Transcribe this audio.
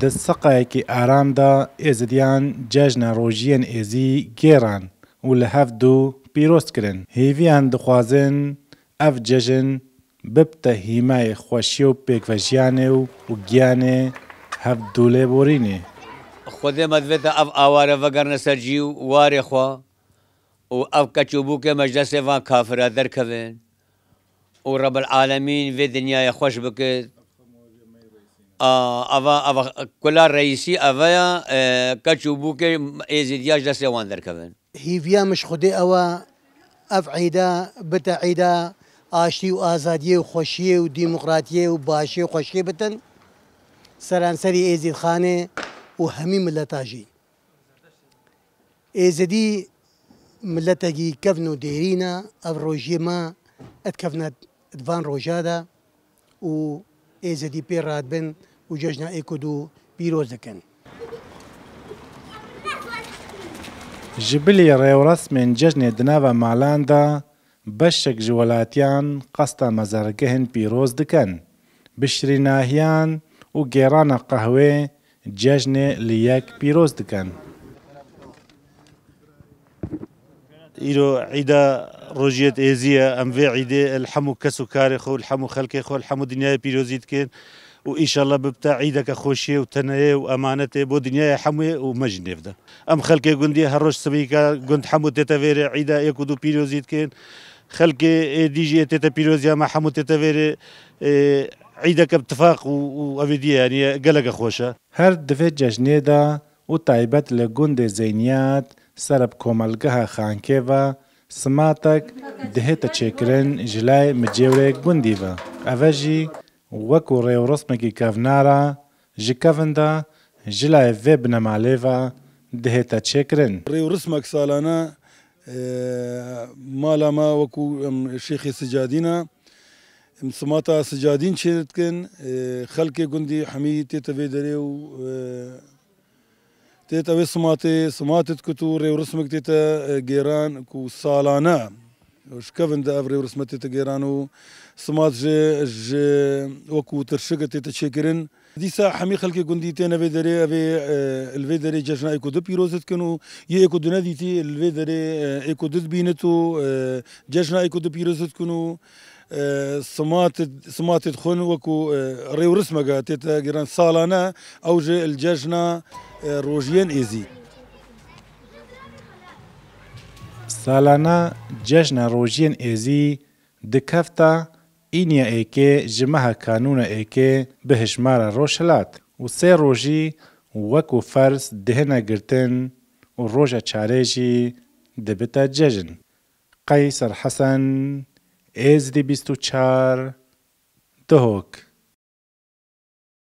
di siqayekî aram da êzidiyan cejna rojiyên êzî gêran û li hev du pîroz kirin. Hêviyan dixwazin ev cejin bibte hîmeyê xweşî û pêkvejiyanê û û giyanê hev dûlêborînê. Xwedê me dibête ev aware vegerne ser cî û warê xwe û ev keçûbûkê meclisê van kafira derkevin û rebel alemîn vê dinyaya xweş bikit ava kula reisi avaya kaçubuke ezidiyaj da sewan derkevin. Hiviya mişxude ava ev êda bite êda aştî û azadiye û xweşiyê û dîmokratiye û başiyê xweşiyê bitin seranserî êzîdxanê û hemî milleta jî. Êzidî milleteke kevn û derîna ev rojiyê me et kevne van roja da û ئێزەدی پێ ڕادبن و جەژنا ئێکود و پیرۆز دەکەن. ji bilî rêwrasmên cejnê di nava malan de beşek ji welatiyan qasta mezargehên pîroz dikin bi şîrînahiyan û gêrana qehwê cejnê li yek pîroz dikin ایرو عیدا روجيت ایزیه ام في عیده الحمو کسو کار خو الحمو خلق خو الحمو دنیای پیروزیت کن و شاء الله ببتاع عيدك خوشي وتنايا وامانته بو دنيا حموي ومجنيف ده ام خلقي قندي هروش سبيكا قند حمو فيري عيدا يكودو بيروزيت كين خلقي دي جي تتا بيروزيا ما حمو فيري عيدك و وابيدي يعني قلق خوشه هر دفت جشنه و تایبت لگوند زینیات serb komelgeha xankeva simatek dihête çêkirin ji lay micêwrê gundî ve eve jî وەکو ڕێوڕسمێکی کەڤنارە ji kevin de ji layê vê binemalê ve dihête çêkirin ڕێوڕسmek salane mala me wekû em şêxê sicadîne em simata sicadîn çêdikin xelkê gundî hemî tête vê derê û تيتا وسماتي سماتت كتوري ورسمك تيتا جيران كو صالانة وشكفن دا افري ورسمت تيتا جيرانو سمات جي جي وكو ترشقت تيتا شكرن ديسا حمي خلقي قندي تينا في داري افي آه، الفي داري جشنا ايكو دو بيروزت كنو يا ايكو دو نادي الفي داري آه، ايكو دو بينتو آه، جاشنا ايكو دو بيروزت كنو صمات صمات تخون وكو ريو رسمك تيتا جيران صالانة أوج الججنة روجيان إيزي سالانه جشن روژین ایزی دکفتا اینیا ایکی جمه کانون ایکی به هشمار روشلات و سه روژی وکو فرس دهنه گرتن و روژا چاره جی دبتا ججن قیصر حسن ازدی 24 دوک،